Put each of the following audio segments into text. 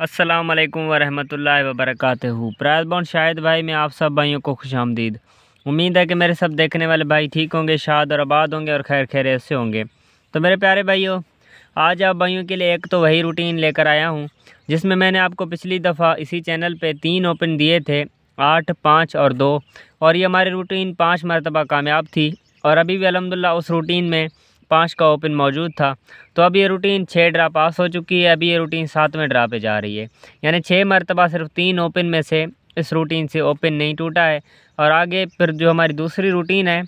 असलम वरहमल वबरक प्रायद बॉन्ड शाहिद भाई मैं आप सब भाइयों को खुश आमदीद उम्मीद है कि मेरे सब देखने वाले भाई ठीक होंगे शाद और आबाद होंगे और खैर खैर ऐसे होंगे तो मेरे प्यारे भाइयों आज आप भाइयों के लिए एक तो वही रूटीन लेकर आया हूँ जिसमें मैंने आपको पिछली दफ़ा इसी चैनल पर तीन ओपन दिए थे आठ पाँच और दो और ये हमारी रूटीन पाँच मरतबा कामयाब थी और अभी भी अलहमदिल्ला उस रूटीन में पाँच का ओपन मौजूद था तो अब ये रूटीन छः ड्रा पास हो चुकी है अभी ये रूटीन सातवें ड्रा पे जा रही है यानी छः मरतबा सिर्फ तीन ओपन में से इस रूटीन से ओपन नहीं टूटा है और आगे फिर जो हमारी दूसरी रूटीन है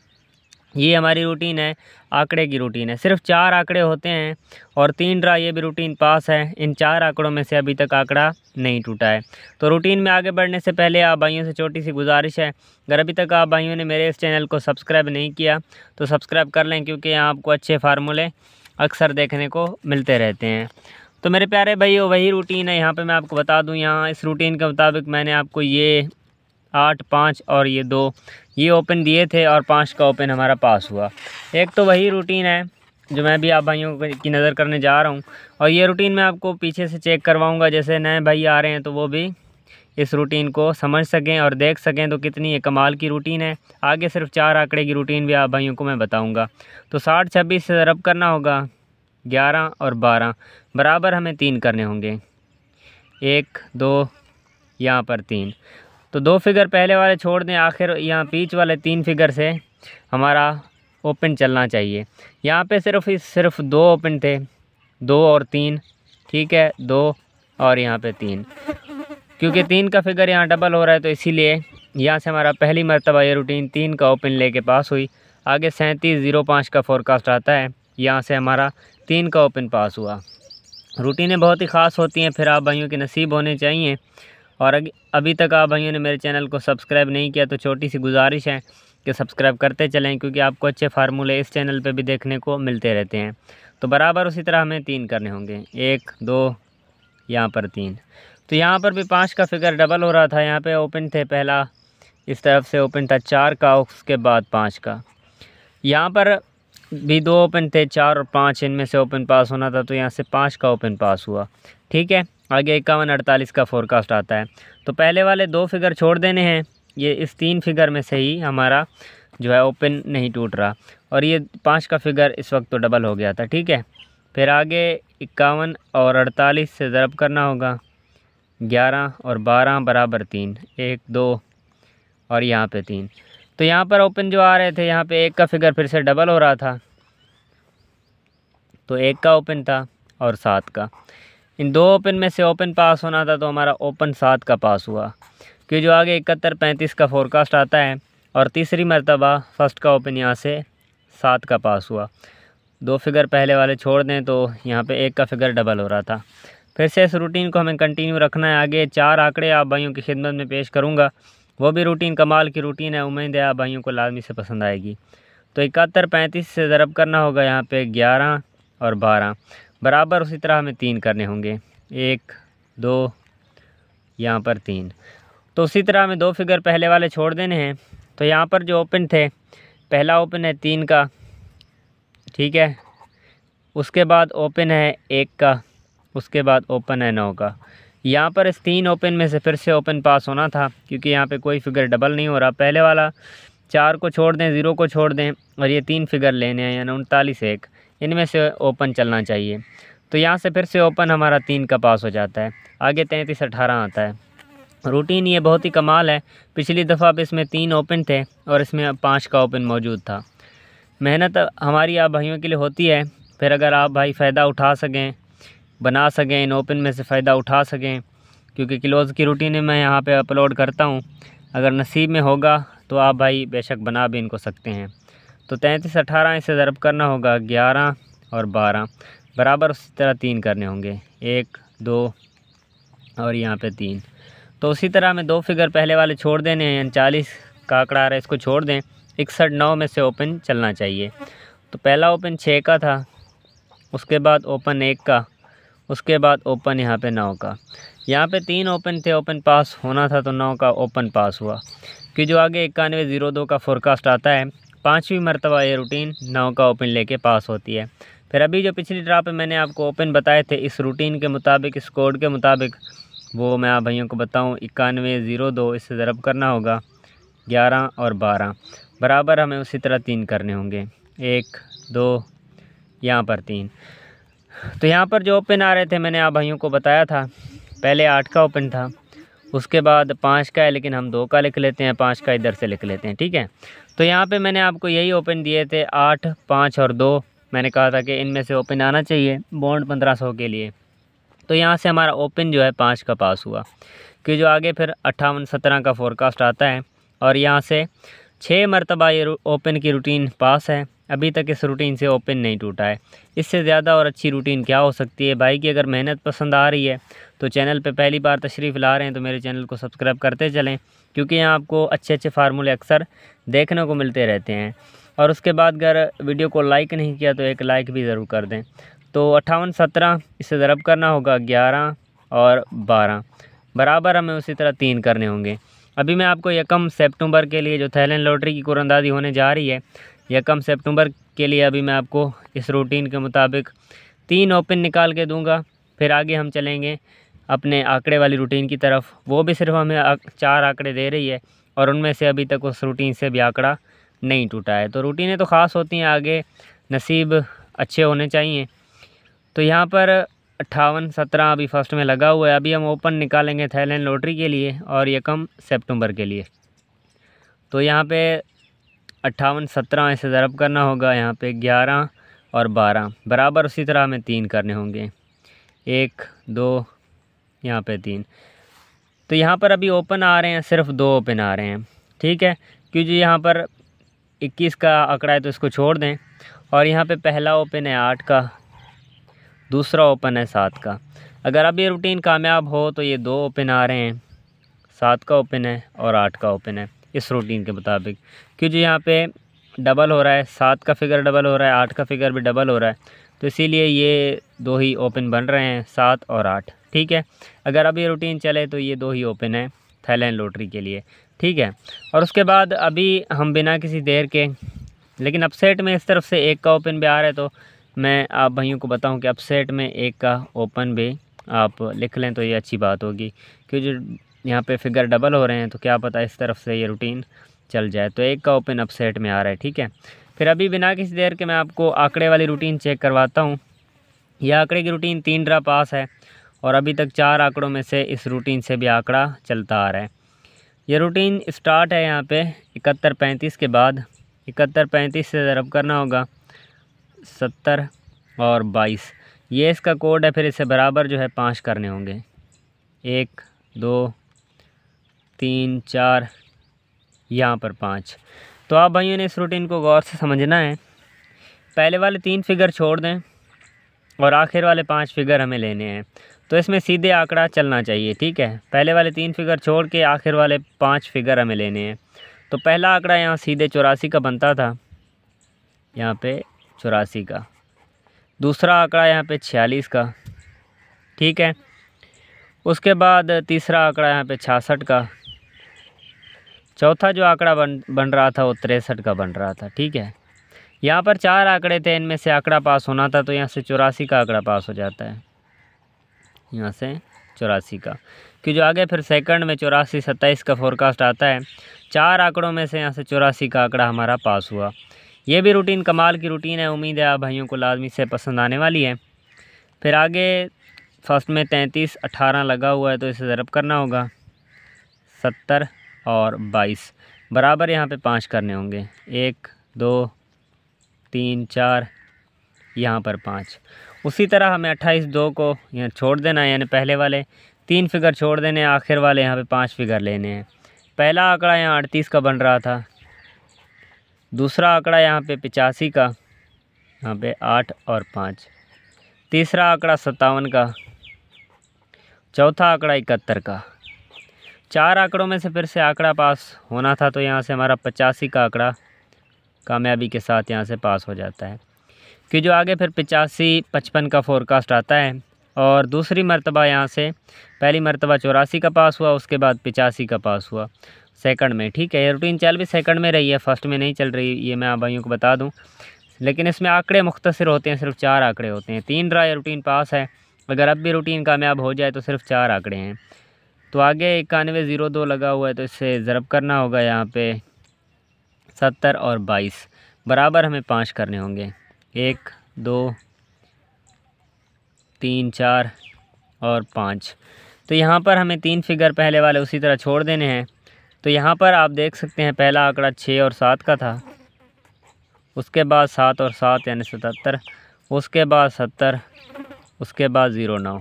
ये हमारी रूटीन है आंकड़े की रूटीन है सिर्फ चार आंकड़े होते हैं और तीन ड्रा ये भी रूटीन पास है इन चार आंकड़ों में से अभी तक आंकड़ा नहीं टूटा है तो रूटीन में आगे बढ़ने से पहले आप भाइयों से छोटी सी गुजारिश है अगर अभी तक आप भाइयों ने मेरे इस चैनल को सब्सक्राइब नहीं किया तो सब्सक्राइब कर लें क्योंकि यहाँ आपको अच्छे फार्मूले अक्सर देखने को मिलते रहते हैं तो मेरे प्यारे भाई वही रूटीन है यहाँ पर मैं आपको बता दूँ यहाँ इस रूटीन के मुताबिक मैंने आपको ये आठ पाँच और ये दो ये ओपन दिए थे और पाँच का ओपन हमारा पास हुआ एक तो वही रूटीन है जो मैं भी आप भाइयों की नज़र करने जा रहा हूँ और ये रूटीन मैं आपको पीछे से चेक करवाऊँगा जैसे नए भाई आ रहे हैं तो वो भी इस रूटीन को समझ सकें और देख सकें तो कितनी एक कमाल की रूटीन है आगे सिर्फ चार आंकड़े की रूटीन भी आप भाइयों को मैं बताऊँगा तो साठ छब्बीस से रब करना होगा ग्यारह और बारह बराबर हमें तीन करने होंगे एक दो यहाँ पर तीन तो दो फिगर पहले वाले छोड़ दें आखिर यहाँ पीच वाले तीन फिगर से हमारा ओपन चलना चाहिए यहाँ पे सिर्फ इस सिर्फ दो ओपन थे दो और तीन ठीक है दो और यहाँ पे तीन क्योंकि तीन का फिगर यहाँ डबल हो रहा है तो इसीलिए यहाँ से हमारा पहली मरतबा ये रूटीन तीन का ओपन ले के पास हुई आगे सैंतीस ज़ीरो पाँच का फोरकास्ट आता है यहाँ से हमारा तीन का ओपन पास हुआ रूटीनें बहुत ही ख़ास होती हैं फिर आप भाइयों के नसीब होने चाहिए और अभी तक आप भाइयों ने मेरे चैनल को सब्सक्राइब नहीं किया तो छोटी सी गुजारिश है कि सब्सक्राइब करते चलें क्योंकि आपको अच्छे फार्मूले इस चैनल पर भी देखने को मिलते रहते हैं तो बराबर उसी तरह हमें तीन करने होंगे एक दो यहाँ पर तीन तो यहाँ पर भी पाँच का फिगर डबल हो रहा था यहाँ पर ओपन थे पहला इस तरफ से ओपन था चार का उसके बाद पाँच का यहाँ पर भी दो ओपन थे चार और पाँच इनमें से ओपन पास होना था तो यहाँ से पाँच का ओपन पास हुआ ठीक है आगे इक्यावन अड़तालीस का फोरकास्ट आता है तो पहले वाले दो फिगर छोड़ देने हैं ये इस तीन फिगर में से ही हमारा जो है ओपन नहीं टूट रहा और ये पाँच का फिगर इस वक्त तो डबल हो गया था ठीक है फिर आगे इक्यावन और अड़तालीस से ज़रब करना होगा ग्यारह और बारह बराबर तीन एक दो और यहाँ पे तीन तो यहाँ पर ओपन जो आ रहे थे यहाँ पे एक का फिगर फिर से डबल हो रहा था तो एक का ओपन था और सात का इन दो ओपन में से ओपन पास होना था तो हमारा ओपन सात का पास हुआ कि जो आगे इकहत्तर पैंतीस का फोरकास्ट आता है और तीसरी मरतबा फर्स्ट का ओपन यहाँ से सात का पास हुआ दो फिगर पहले वाले छोड़ दें तो यहाँ पे एक का फिगर डबल हो रहा था फिर से इस रूटीन को हमें कंटिन्यू रखना है आगे चार आंकड़े आप भाइयों की खिदमत में पेश करूँगा वो भी रूटीन कमाल की रूटीन है उम्मीद है आप भाइयों को लाजमी से पसंद आएगी तो इकहत्तर पैंतीस से ज़रब करना होगा यहाँ पे ग्यारह और बारह बराबर उसी तरह हमें तीन करने होंगे एक दो यहाँ पर तीन तो उसी तरह हमें दो फिगर पहले वाले छोड़ देने हैं तो यहाँ पर जो ओपन थे पहला ओपन है तीन का ठीक है उसके बाद ओपन है एक का उसके बाद ओपन है नौ का यहाँ पर इस तीन ओपन में से फिर से ओपन पास होना था क्योंकि यहाँ पे कोई फिगर डबल नहीं हो रहा पहले वाला चार को छोड़ दें ज़ीरो को छोड़ दें और ये तीन फिगर लेने हैं यानी उनतालीस एक इनमें से ओपन चलना चाहिए तो यहाँ से फिर से ओपन हमारा तीन का पास हो जाता है आगे तैंतीस अठारह आता है रूटीन ये बहुत ही कमाल है पिछली दफ़ा भी इसमें तीन ओपन थे और इसमें पाँच का ओपन मौजूद था मेहनत हमारी आप भाइयों के लिए होती है फिर अगर आप भाई फ़ायदा उठा सकें बना सकें इन ओपन में से फ़ायदा उठा सकें क्योंकि क्लोज़ की रूटीन मैं यहाँ पे अपलोड करता हूँ अगर नसीब में होगा तो आप भाई बेशक बना भी इनको सकते हैं तो तैंतीस अठारह इसे ज़रब करना होगा ग्यारह और बारह बराबर उसी तरह तीन करने होंगे एक दो और यहाँ पे तीन तो उसी तरह हमें दो फिगर पहले वाले छोड़ देने हैं उनचालीस का आंकड़ा आ रहा है इसको छोड़ दें इकसठ नौ में से ओपन चलना चाहिए तो पहला ओपन छः का था उसके बाद ओपन एक का उसके बाद ओपन यहाँ पे नौ का यहाँ पे तीन ओपन थे ओपन पास होना था तो नौ का ओपन पास हुआ कि जो आगे इक्यानवे ज़ीरो दो का फोरकास्ट आता है पाँचवीं मरतबा ये रूटीन नौ का ओपन लेके पास होती है फिर अभी जो पिछली ड्रा पे मैंने आपको ओपन बताए थे इस रूटीन के मुताबिक इस कोड के मुताबिक वो मैं आप भाइयों को बताऊँ इक्यानवे ज़ीरो दो इससे ज़रब करना होगा ग्यारह और बारह बराबर हमें उसी तरह तीन करने होंगे एक दो यहाँ पर तीन तो यहाँ पर जो ओपन आ रहे थे मैंने आप भाइयों को बताया था पहले आठ का ओपन था उसके बाद पाँच का है लेकिन हम दो का लिख लेते हैं पाँच का इधर से लिख लेते हैं ठीक है तो यहाँ पे मैंने आपको यही ओपन दिए थे आठ पाँच और दो मैंने कहा था कि इनमें से ओपन आना चाहिए बॉन्ड पंद्रह सौ के लिए तो यहाँ से हमारा ओपन जो है पाँच का पास हुआ कि जो आगे फिर अट्ठावन सत्रह का फोरकास्ट आता है और यहाँ से छः मरतबा ये ओपन की रूटीन पास है अभी तक इस रूटीन से ओपन नहीं टूटा है इससे ज़्यादा और अच्छी रूटीन क्या हो सकती है भाई की अगर मेहनत पसंद आ रही है तो चैनल पे पहली बार तशरीफ़ ला रहे हैं तो मेरे चैनल को सब्सक्राइब करते चलें क्योंकि यहाँ आपको अच्छे अच्छे फार्मूले अक्सर देखने को मिलते रहते हैं और उसके बाद अगर वीडियो को लाइक नहीं किया तो एक लाइक भी ज़रूर कर दें तो अट्ठावन सत्रह इसे ज़रब करना होगा ग्यारह और बारह बराबर हमें उसी तरह तीन करने होंगे अभी मैं आपको यकम सितंबर के लिए जो थैलैंड लॉटरी की कुरंदाजी होने जा रही है यकम सितंबर के लिए अभी मैं आपको इस रूटीन के मुताबिक तीन ओपन निकाल के दूंगा फिर आगे हम चलेंगे अपने आंकड़े वाली रूटीन की तरफ वो भी सिर्फ हमें चार आंकड़े दे रही है और उनमें से अभी तक उस रूटीन से भी आंकड़ा नहीं टूटा है तो रूटीनें तो ख़ास होती हैं आगे नसीब अच्छे होने चाहिए तो यहाँ पर अट्ठावन सत्रह अभी फर्स्ट में लगा हुआ है अभी हम ओपन निकालेंगे थाईलैंड लॉटरी के लिए और यकम सितंबर के लिए तो यहाँ पर अट्ठावन सत्रह इसे ज़रब करना होगा यहाँ पर ग्यारह और बारह बराबर उसी तरह हमें तीन करने होंगे एक दो यहाँ पे तीन तो यहाँ पर अभी ओपन आ रहे हैं सिर्फ दो ओपन आ रहे हैं ठीक है क्योंकि यहाँ पर इक्कीस का आंकड़ा है तो इसको छोड़ दें और यहाँ पे पहला ओपन है आठ का दूसरा ओपन है सात का अगर अब ये रूटीन कामयाब हो तो ये दो ओपन आ रहे हैं सात का ओपन है और आठ का ओपन है इस रूटीन के मुताबिक क्योंकि यहाँ पे डबल हो रहा है सात का फिगर डबल हो रहा है आठ का फिगर भी डबल हो रहा है तो इसीलिए ये दो ही ओपन बन रहे हैं सात और आठ ठीक है अगर अब ये रूटीन चले तो ये दो ही ओपन है थाईलैंड लॉटरी के लिए ठीक है और उसके बाद अभी हम बिना किसी देर के लेकिन अपसेट में इस तरफ से एक का ओपन भी आ रहा है तो मैं आप भाइयों को बताऊं कि अपसेट में एक का ओपन भी आप लिख लें तो ये अच्छी बात होगी क्योंकि जो यहाँ पे फिगर डबल हो रहे हैं तो क्या पता इस तरफ से ये रूटीन चल जाए तो एक का ओपन अपसेट में आ रहा है ठीक है फिर अभी बिना किसी देर के मैं आपको आंकड़े वाली रूटीन चेक करवाता हूँ यह आंकड़े की रूटीन तीन ड्रा पास है और अभी तक चार आंकड़ों में से इस रूटीन से भी आंकड़ा चलता आ रहा है ये रूटीन स्टार्ट है यहाँ पे इकहत्तर पैंतीस के बाद इकहत्तर पैंतीस से ज़रब करना होगा सत्तर और बाईस ये इसका कोड है फिर इसे बराबर जो है पाँच करने होंगे एक दो तीन चार यहाँ पर पाँच तो आप भाइयों ने इस रूटीन को गौर से समझना है पहले वाले तीन फिगर छोड़ दें और आखिर वाले पांच फिगर हमें लेने हैं तो इसमें सीधे आंकड़ा चलना चाहिए ठीक है पहले वाले तीन फिगर छोड़ के आखिर वाले पाँच फिगर हमें लेने हैं तो पहला आंकड़ा यहाँ सीधे चौरासी का बनता था यहाँ पे चौरासी का दूसरा आंकड़ा यहाँ पे छियालीस का ठीक है उसके बाद तीसरा आंकड़ा यहाँ पे छियासठ का चौथा जो आंकड़ा बन बन रहा था वो तिरसठ का बन रहा था ठीक है यहाँ पर चार आंकड़े थे इनमें से आंकड़ा पास होना था तो यहाँ से चौरासी का आंकड़ा पास हो जाता है यहाँ से चौरासी का कि जो आगे फिर सेकंड में चौरासी सत्ताईस का फोरकास्ट आता है चार आंकड़ों में से यहाँ से चौरासी का आंकड़ा हमारा पास हुआ ये भी रूटीन कमाल की रूटीन है उम्मीद है आप भाइयों को लाजमी से पसंद आने वाली है फिर आगे फर्स्ट में तैंतीस अठारह लगा हुआ है तो इसे ज़रब करना होगा सत्तर और बाईस बराबर यहाँ पर पाँच करने होंगे एक दो तीन चार यहाँ पर पाँच उसी तरह हमें अट्ठाईस दो को यहाँ छोड़ देना है यानी पहले वाले तीन फिगर छोड़ देने आखिर वाले यहाँ पे पांच फिगर लेने हैं पहला आंकड़ा यहाँ अड़तीस का बन रहा था दूसरा आंकड़ा यहाँ पे पिचासी का यहाँ पे आठ और पाँच तीसरा आंकड़ा सत्तावन का चौथा आंकड़ा इकहत्तर का चार आंकड़ों में से फिर से आंकड़ा पास होना था तो यहाँ से हमारा पचासी का आंकड़ा कामयाबी के साथ यहाँ से पास हो जाता है कि जो आगे फिर पचासी पचपन का फोरकास्ट आता है और दूसरी मरतबा यहाँ से पहली मरतबा चौरासी का पास हुआ उसके बाद पचासी का पास हुआ सेकंड में ठीक है ये रूटीन चल भी सेकंड में रही है फर्स्ट में नहीं चल रही ये मैं आप भाइयों को बता दूँ लेकिन इसमें आंकड़े मुख्तर होते हैं सिर्फ चार आंकड़े होते हैं तीन रहा रूटीन पास है अगर अब भी रूटीन कामयाब हो जाए तो सिर्फ चार आंकड़े हैं तो आगे इक्यानवे ज़ीरो दो लगा हुआ है तो इससे ज़रब करना होगा यहाँ पर सत्तर और बाईस बराबर हमें पाँच करने होंगे एक दो तीन चार और पाँच तो यहाँ पर हमें तीन फिगर पहले वाले उसी तरह छोड़ देने हैं तो यहाँ पर आप देख सकते हैं पहला आंकड़ा छः और सात का था उसके बाद सात और सात यानी सतहत्तर उसके बाद सत्तर उसके बाद ज़ीरो नौ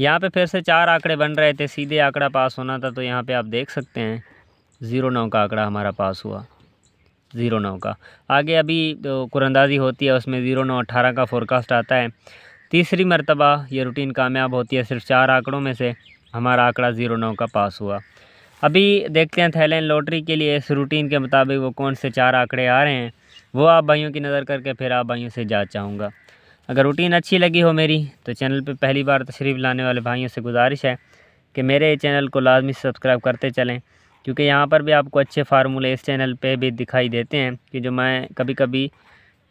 यहाँ पे फिर से चार आंकड़े बन रहे थे सीधे आंकड़ा पास होना था तो यहाँ पे आप देख सकते हैं ज़ीरो नौ का आंकड़ा हमारा पास हुआ ज़ीरो नौ का आगे अभी तो कुरंदाजी होती है उसमें ज़ीरो नौ अट्ठारह का फोरकास्ट आता है तीसरी मरतबा ये रूटीन कामयाब होती है सिर्फ चार आंकड़ों में से हमारा आंकड़ा ज़ीरो नौ का पास हुआ अभी देखते हैं थैलैंड लॉटरी के लिए इस रूटीन के मुताबिक वो कौन से चार आंकड़े आ रहे हैं वो आप भाइयों की नज़र करके फिर आप भाइयों से जा चाहूँगा अगर रूटीन अच्छी लगी हो मेरी तो चैनल पर पहली बार तशरीफ़ लाने वाले भाइयों से गुजारिश है कि मेरे चैनल को लाजमी सब्सक्राइब करते चलें क्योंकि यहाँ पर भी आपको अच्छे फार्मूले इस चैनल पे भी दिखाई देते हैं कि जो मैं कभी कभी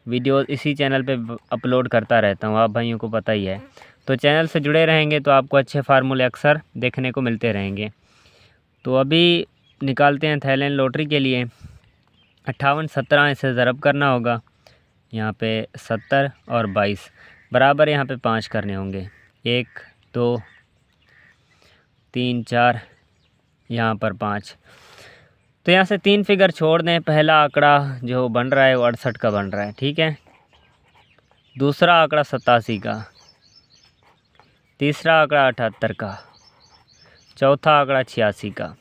वीडियो इसी चैनल पे अपलोड करता रहता हूँ आप भाइयों को पता ही है तो चैनल से जुड़े रहेंगे तो आपको अच्छे फार्मूले अक्सर देखने को मिलते रहेंगे तो अभी निकालते हैं थाईलैंड लॉटरी के लिए अट्ठावन सत्रह इसे ज़रब करना होगा यहाँ पे सत्तर और बाईस बराबर यहाँ पे पाँच करने होंगे एक दो तीन चार यहाँ पर पाँच तो यहाँ से तीन फिगर छोड़ दें पहला आंकड़ा जो बन रहा है वो अड़सठ का बन रहा है ठीक है दूसरा आंकड़ा सतासी का तीसरा आंकड़ा अठहत्तर का चौथा आंकड़ा छियासी का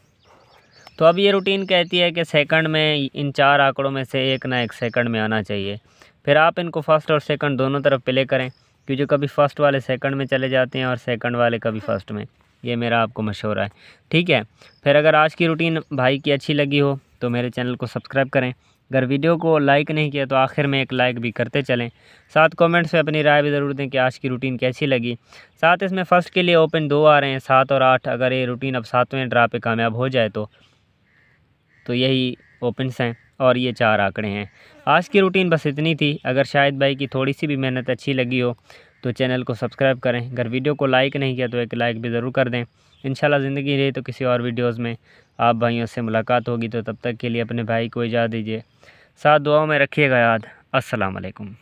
तो अब ये रूटीन कहती है कि सेकंड में इन चार आंकड़ों में से एक ना एक सेकंड में आना चाहिए फिर आप इनको फर्स्ट और सेकंड दोनों तरफ प्ले करें क्योंकि कभी फर्स्ट वाले सेकंड में चले जाते हैं और सेकंड वाले कभी फर्स्ट में ये मेरा आपको मशवरा है ठीक है फिर अगर आज की रूटीन भाई की अच्छी लगी हो तो मेरे चैनल को सब्सक्राइब करें अगर वीडियो को लाइक नहीं किया तो आखिर में एक लाइक भी करते चलें साथ कमेंट्स में अपनी राय भी ज़रूर दें कि आज की रूटीन कैसी लगी साथ इसमें फ़र्स्ट के लिए ओपन दो आ रहे हैं सात और आठ अगर ये रूटीन अब सातवें ड्रा पे कामयाब हो जाए तो तो यही ओपन्स हैं और ये चार आंकड़े हैं आज की रूटीन बस इतनी थी अगर शायद भाई की थोड़ी सी भी मेहनत अच्छी लगी हो तो चैनल को सब्सक्राइब करें अगर वीडियो को लाइक नहीं किया तो एक लाइक भी ज़रूर कर दें इन ज़िंदगी रही तो किसी और वीडियोज़ में आप भाइयों से मुलाकात होगी तो तब तक के लिए अपने भाई को इजाज़ दीजिए साथ दुआओं में रखिएगा याद असलकम